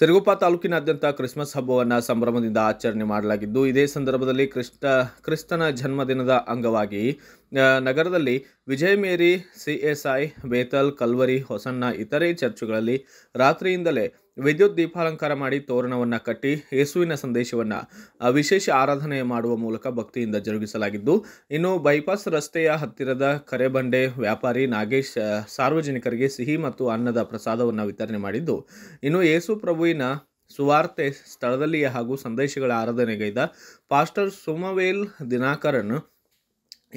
ಸಿರುಗುಪ್ಪ ತಾಲೂಕಿನಾದ್ಯಂತ ಕ್ರಿಸ್ಮಸ್ ಹಬ್ಬವನ್ನು ಸಂಭ್ರಮದಿಂದ ಆಚರಣೆ ಮಾಡಲಾಗಿದ್ದು ಇದೇ ಸಂದರ್ಭದಲ್ಲಿ ಕ್ರಿಸ್ತ ಕ್ರಿಸ್ತನ ಜನ್ಮದಿನದ ಅಂಗವಾಗಿ ನಗರದಲ್ಲಿ Vijaya Mary C S I Bethel Calvary Hosanna ಇತರೆ ಚರ್ಚುಗಳಲ್ಲಿ ರಾತ್ರಿಯಿಂದಲೇ ವಿದ್ಯುತ್ ದೀಪಾಲಂಕಾರ ಮಾಡಿ ತೋರಣವನ್ನು ಕಟ್ಟಿ ಯೇಸುವಿನ ಸಂದೇಶವನ್ನು ವಿಶೇಷ ಆರಾಧನೆ ಮಾಡುವ ಮೂಲಕ ಭಕ್ತಿಯಿಂದ ಜರುಗಿಸಲಾಗಿದ್ದು ಇನ್ನು ಬೈಪಾಸ್ ರಸ್ತೆಯ ಹತ್ತಿರದ ಕರೆಬಂಡೆ ವ್ಯಾಪಾರಿ ನಾಗೇಶ್ ಸಾರ್ವಜನಿಕರಿಗೆ ಸಿಹಿ ಮತ್ತು ಅನ್ನದ ಪ್ರಸಾದವನ್ನು ವಿತರಣೆ ಮಾಡಿದ್ದು ಇನ್ನು ಯೇಸು ಪ್ರಭುವಿನ ಸುವಾರ್ತೆ ಸ್ಥಳದಲ್ಲಿಯೇ ಹಾಗೂ ಸಂದೇಶಗಳ ಆರಾಧನೆಗೈದ ಪಾಸ್ಟರ್ ಸುಮವೇಲ್ ದಿನಾಕರನ್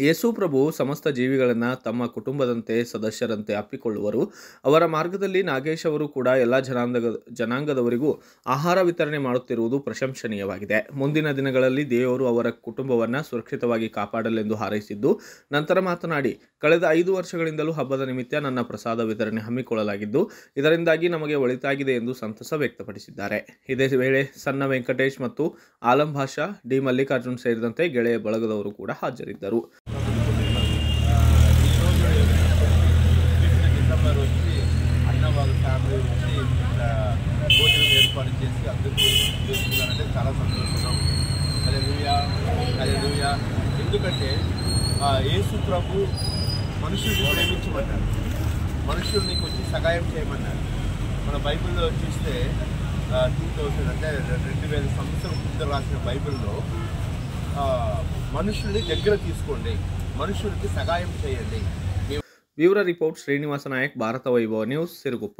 ಯೇಸು ಪ್ರಭು ಸಮಸ್ತ ಜೀವಿಗಳನ್ನು ತಮ್ಮ ಕುಟುಂಬದಂತೆ ಸದಸ್ಯರಂತೆ ಅಪ್ಪಿಕೊಳ್ಳುವರು ಅವರ ಮಾರ್ಗದಲ್ಲಿ ನಾಗೇಶ್ ಅವರು ಕೂಡ ಎಲ್ಲ ಜನಾಂಗ ಜನಾಂಗದವರಿಗೂ ಆಹಾರ ವಿತರಣೆ ಮಾಡುತ್ತಿರುವುದು ಪ್ರಶಂಸನೀಯವಾಗಿದೆ ಮುಂದಿನ ದಿನಗಳಲ್ಲಿ ದೇವರು ಅವರ ಕುಟುಂಬವನ್ನು ಸುರಕ್ಷಿತವಾಗಿ ಕಾಪಾಡಲೆಂದು ಹಾರೈಸಿದ್ದು ನಂತರ ಮಾತನಾಡಿ ಕಳೆದ ಐದು ವರ್ಷಗಳಿಂದಲೂ ಹಬ್ಬದ ನಿಮಿತ್ತ ನನ್ನ ಪ್ರಸಾದ ವಿತರಣೆ ಹಮ್ಮಿಕೊಳ್ಳಲಾಗಿದ್ದು ಇದರಿಂದಾಗಿ ನಮಗೆ ಒಳಿತಾಗಿದೆ ಎಂದು ಸಂತಸ ವ್ಯಕ್ತಪಡಿಸಿದ್ದಾರೆ ಇದೇ ವೇಳೆ ಸಣ್ಣ ವೆಂಕಟೇಶ್ ಮತ್ತು ಆಲಂ ಭಾಷಾ ಡಿ ಮಲ್ಲಿಕಾರ್ಜುನ್ ಸೇರಿದಂತೆ ಗೆಳೆಯ ಬಳಗದವರು ಕೂಡ ಹಾಜರಿದ್ದರು చాలా సంతోషం అదే లూయా అదే లూయా ఎందుకంటే యేసు ప్రభు మనుషుల్ని ప్రేమించమన్నారు మనుషులు నీకు వచ్చి సహాయం చేయమన్నారు మన బైబిల్లో చూస్తే టూ థౌసండ్ అంటే రెండు వేల సంవత్సరం ముందు రాసిన బైబిల్లో మనుషుల్ని దగ్గర తీసుకోండి మనుషులకి సహాయం చేయండి వివర రిపోర్ట్ శ్రీనివాస నాయక్ భారత వైభవ న్యూస్ సిరుగుప్ప